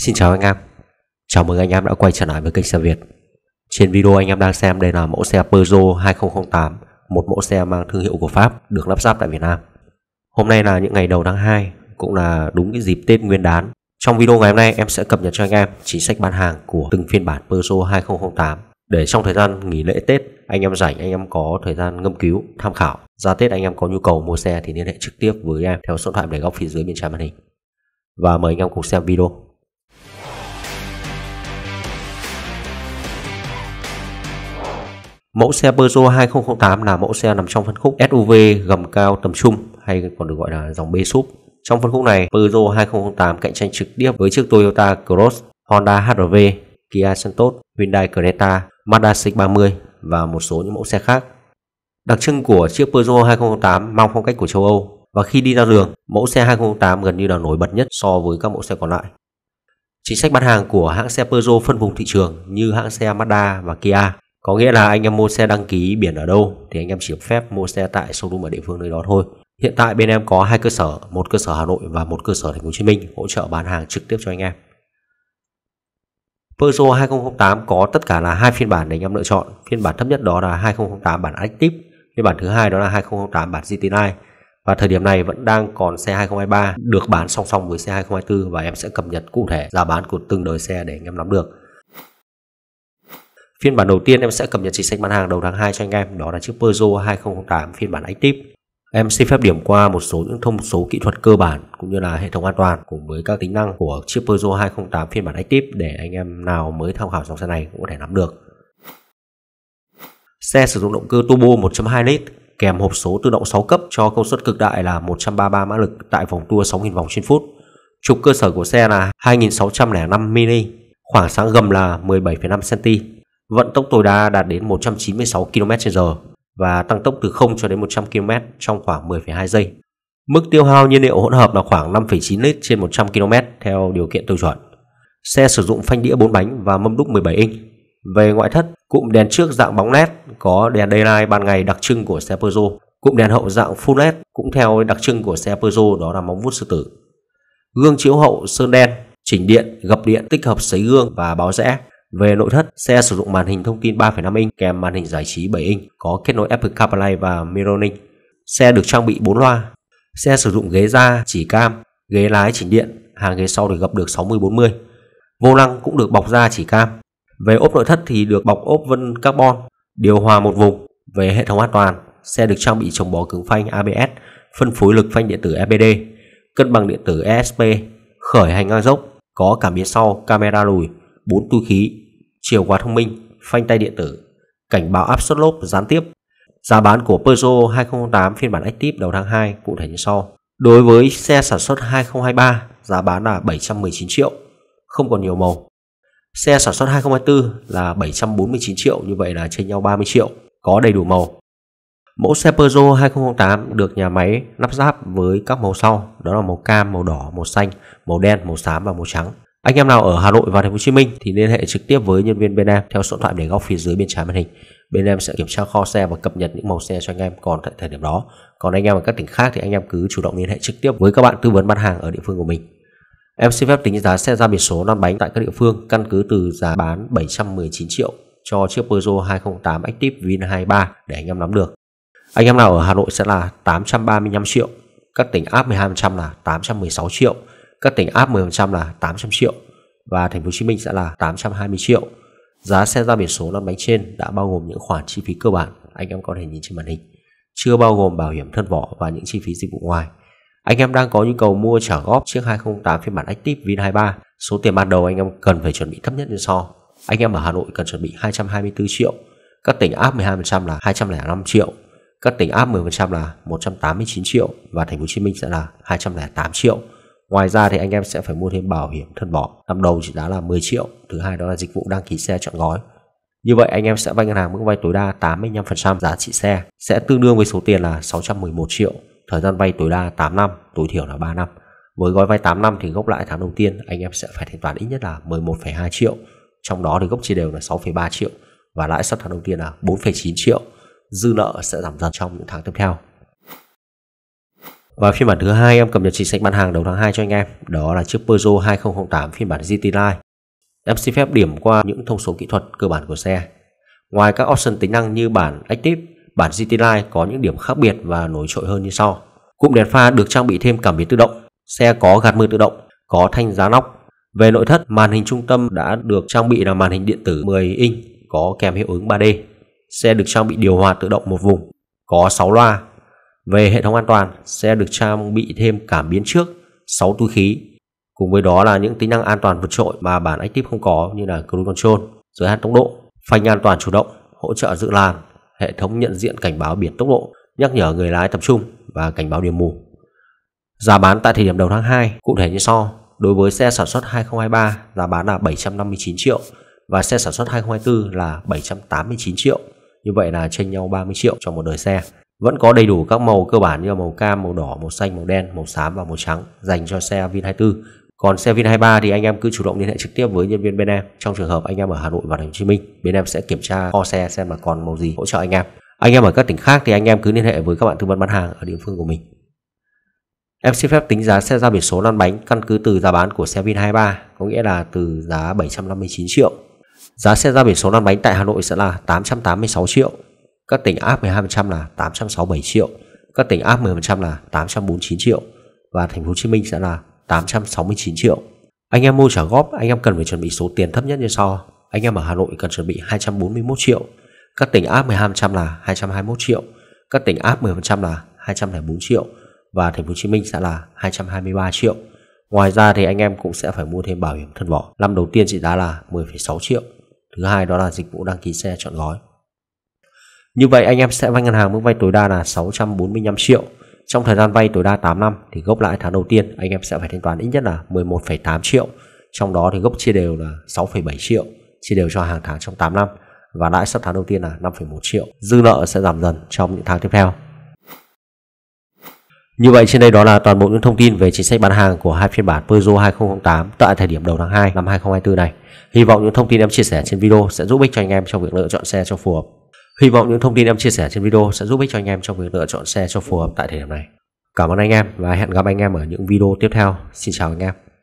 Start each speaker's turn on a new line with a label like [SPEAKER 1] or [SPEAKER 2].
[SPEAKER 1] Xin chào anh em Chào mừng anh em đã quay trở lại với kênh xe Việt Trên video anh em đang xem đây là mẫu xe Peugeot 2008 Một mẫu xe mang thương hiệu của Pháp được lắp ráp tại Việt Nam Hôm nay là những ngày đầu tháng 2 Cũng là đúng cái dịp Tết Nguyên đán Trong video ngày hôm nay em sẽ cập nhật cho anh em chính sách bán hàng của từng phiên bản Peugeot 2008 để trong thời gian nghỉ lễ Tết anh em rảnh anh em có thời gian ngâm cứu tham khảo ra Tết anh em có nhu cầu mua xe thì liên hệ trực tiếp với em theo số điện thoại để góc phía dưới bên trái màn hình và mời anh em cùng xem video Mẫu xe Peugeot 2008 là mẫu xe nằm trong phân khúc SUV gầm cao tầm trung hay còn được gọi là dòng B sub. Trong phân khúc này, Peugeot 2008 cạnh tranh trực tiếp với chiếc Toyota Cross, Honda HR-V, Kia Santos, Hyundai Creta, Mazda CX-30 và một số những mẫu xe khác. Đặc trưng của chiếc Peugeot 2008 mang phong cách của châu Âu và khi đi ra đường, mẫu xe 2008 gần như là nổi bật nhất so với các mẫu xe còn lại. Chính sách bán hàng của hãng xe Peugeot phân vùng thị trường như hãng xe Mazda và Kia có nghĩa là anh em mua xe đăng ký biển ở đâu thì anh em chỉ phép mua xe tại showroom ở địa phương nơi đó thôi hiện tại bên em có hai cơ sở một cơ sở hà nội và một cơ sở thành phố hồ chí minh hỗ trợ bán hàng trực tiếp cho anh em Peugeot 2008 có tất cả là hai phiên bản để anh em lựa chọn. Phiên bản thấp nhất đó là 2008 bản Active, phiên bản thứ hai đó là 2008 bản GT9 và thời điểm này vẫn đang còn xe 2023 được bán song song với xe 2024 và em sẽ cập nhật cụ thể giá bán của từng đời xe để anh em nắm được. Phiên bản đầu tiên em sẽ cập nhật chính sách bán hàng đầu tháng 2 cho anh em, đó là chiếc Peugeot 2008 phiên bản Active. Em xin phép điểm qua một số những thông số kỹ thuật cơ bản cũng như là hệ thống an toàn cùng với các tính năng của chiếc Peugeot 2008 phiên bản Active để anh em nào mới tham khảo dòng xe này cũng có thể nắm được. Xe sử dụng động cơ turbo 1.2 lít kèm hộp số tự động 6 cấp cho công suất cực đại là 133 mã lực tại vòng tua 6.000 vòng trên phút. Trục cơ sở của xe là 2.605 mm, khoảng sáng gầm là 17,5 cm vận tốc tối đa đạt đến 196 km/h và tăng tốc từ 0 cho đến 100 km trong khoảng 10,2 giây. Mức tiêu hao nhiên liệu hỗn hợp là khoảng 5,9 lít trên 100 km theo điều kiện tiêu chuẩn. Xe sử dụng phanh đĩa 4 bánh và mâm đúc 17 inch. Về ngoại thất, cụm đèn trước dạng bóng LED có đèn daylight ban ngày đặc trưng của xe Peugeot. Cụm đèn hậu dạng full LED cũng theo đặc trưng của xe Peugeot đó là móng vuốt sư tử. Gương chiếu hậu sơn đen, chỉnh điện, gập điện tích hợp sấy gương và báo rẽ về nội thất, xe sử dụng màn hình thông tin 3,5 inch kèm màn hình giải trí 7 inch có kết nối Apple CarPlay và Mirroring. Xe được trang bị 4 loa. Xe sử dụng ghế da chỉ cam, ghế lái chỉnh điện, hàng ghế sau được gập được 60-40. Vô lăng cũng được bọc da chỉ cam. Về ốp nội thất thì được bọc ốp vân carbon, điều hòa một vùng. Về hệ thống an toàn, xe được trang bị chống bó cứng phanh ABS, phân phối lực phanh điện tử EBD, cân bằng điện tử ESP, khởi hành ngang dốc, có cảm biến sau, camera lùi, 4 túi khí, chìa khóa thông minh, phanh tay điện tử, cảnh báo áp suất lốp gián tiếp. Giá bán của Peugeot 2008 phiên bản Active đầu tháng 2 cụ thể như sau. Đối với xe sản xuất 2023, giá bán là 719 triệu, không còn nhiều màu. Xe sản xuất 2024 là 749 triệu, như vậy là trên nhau 30 triệu, có đầy đủ màu. Mẫu xe Peugeot 2008 được nhà máy lắp ráp với các màu sau, đó là màu cam, màu đỏ, màu xanh, màu đen, màu xám và màu trắng. Anh em nào ở Hà Nội và Thành phố Hồ Chí Minh thì liên hệ trực tiếp với nhân viên bên em theo số điện thoại để góc phía dưới bên trái màn hình. Bên em sẽ kiểm tra kho xe và cập nhật những màu xe cho anh em còn tại thời điểm đó. Còn anh em ở các tỉnh khác thì anh em cứ chủ động liên hệ trực tiếp với các bạn tư vấn bán hàng ở địa phương của mình. Em xin phép tính giá xe ra biển số lăn bánh tại các địa phương căn cứ từ giá bán 719 triệu cho chiếc Peugeot 208 Active Vin23 để anh em nắm được. Anh em nào ở Hà Nội sẽ là 835 triệu, các tỉnh áp 12% là 816 triệu, các tỉnh áp 10% là 800 triệu và thành phố Hồ Chí Minh sẽ là 820 triệu. Giá xe ra biển số năm bánh trên đã bao gồm những khoản chi phí cơ bản anh em có thể nhìn trên màn hình, chưa bao gồm bảo hiểm thân vỏ và những chi phí dịch vụ ngoài. Anh em đang có nhu cầu mua trả góp chiếc 208 phiên bản Active Vin23, số tiền ban đầu anh em cần phải chuẩn bị thấp nhất như sau. Anh em ở Hà Nội cần chuẩn bị 224 triệu, các tỉnh áp 12% là 205 triệu, các tỉnh áp 10% là 189 triệu và thành phố Hồ Chí Minh sẽ là 208 triệu. Ngoài ra thì anh em sẽ phải mua thêm bảo hiểm thân bỏ, năm đầu chỉ giá là 10 triệu, thứ hai đó là dịch vụ đăng ký xe chọn gói. Như vậy anh em sẽ vay ngân hàng mức vay tối đa 85% giá trị xe, sẽ tương đương với số tiền là 611 triệu, thời gian vay tối đa 8 năm, tối thiểu là 3 năm. Với gói vay 8 năm thì gốc lãi tháng đầu tiên anh em sẽ phải thanh toán ít nhất là 11,2 triệu, trong đó thì gốc chia đều là 6,3 triệu và lãi suất tháng đầu tiên là 4,9 triệu. Dư nợ sẽ giảm dần trong những tháng tiếp theo. Và phiên bản thứ hai em cập nhật chính sách bán hàng đầu tháng 2 cho anh em, đó là chiếc Peugeot 2008 phiên bản GT Line. Em xin phép điểm qua những thông số kỹ thuật cơ bản của xe. Ngoài các option tính năng như bản Active, bản GT Line có những điểm khác biệt và nổi trội hơn như sau. Cụm đèn pha được trang bị thêm cảm biến tự động, xe có gạt mưa tự động, có thanh giá nóc. Về nội thất, màn hình trung tâm đã được trang bị là màn hình điện tử 10 inch có kèm hiệu ứng 3D. Xe được trang bị điều hòa tự động một vùng, có 6 loa, về hệ thống an toàn xe được trang bị thêm cảm biến trước, 6 túi khí. Cùng với đó là những tính năng an toàn vượt trội mà bản Active không có như là cruise control, giới hạn tốc độ, phanh an toàn chủ động, hỗ trợ dự làn, hệ thống nhận diện cảnh báo biển tốc độ, nhắc nhở người lái tập trung và cảnh báo điểm mù. Giá bán tại thời điểm đầu tháng 2 cụ thể như sau. Đối với xe sản xuất 2023 giá bán là 759 triệu và xe sản xuất 2024 là 789 triệu. Như vậy là chênh nhau 30 triệu cho một đời xe vẫn có đầy đủ các màu cơ bản như màu cam, màu đỏ, màu xanh, màu đen, màu xám và màu trắng dành cho xe Vin24. Còn xe Vin23 thì anh em cứ chủ động liên hệ trực tiếp với nhân viên bên em. Trong trường hợp anh em ở Hà Nội và Thành phố Hồ Chí Minh, bên em sẽ kiểm tra kho xe xem là còn màu gì hỗ trợ anh em. Anh em ở các tỉnh khác thì anh em cứ liên hệ với các bạn tư vấn bán hàng ở địa phương của mình. Em xin phép tính giá xe ra biển số lăn bánh căn cứ từ giá bán của xe Vin23, có nghĩa là từ giá 759 triệu. Giá xe ra biển số lăn bánh tại Hà Nội sẽ là 886 triệu, các tỉnh áp 12% là 867 triệu, các tỉnh áp 10% là 849 triệu và thành phố Hồ Chí Minh sẽ là 869 triệu. Anh em mua trả góp, anh em cần phải chuẩn bị số tiền thấp nhất như sau. Anh em ở Hà Nội cần chuẩn bị 241 triệu, các tỉnh áp 12% là 221 triệu, các tỉnh áp 10% là 204 triệu và thành phố Hồ Chí Minh sẽ là 223 triệu. Ngoài ra thì anh em cũng sẽ phải mua thêm bảo hiểm thân vỏ. Năm đầu tiên trị giá là 10,6 triệu. Thứ hai đó là dịch vụ đăng ký xe chọn gói như vậy anh em sẽ vay ngân hàng mức vay tối đa là 645 triệu. Trong thời gian vay tối đa 8 năm thì gốc lãi tháng đầu tiên anh em sẽ phải thanh toán ít nhất là 11,8 triệu. Trong đó thì gốc chia đều là 6,7 triệu, chia đều cho hàng tháng trong 8 năm và lãi suất tháng đầu tiên là 5,1 triệu. Dư nợ sẽ giảm dần trong những tháng tiếp theo. Như vậy trên đây đó là toàn bộ những thông tin về chính sách bán hàng của hai phiên bản Peugeot 2008 tại thời điểm đầu tháng 2 năm 2024 này. Hy vọng những thông tin em chia sẻ trên video sẽ giúp ích cho anh em trong việc lựa chọn xe cho phù hợp. Hy vọng những thông tin em chia sẻ trên video sẽ giúp ích cho anh em trong việc lựa chọn xe cho phù hợp tại thời điểm này. Cảm ơn anh em và hẹn gặp anh em ở những video tiếp theo. Xin chào anh em.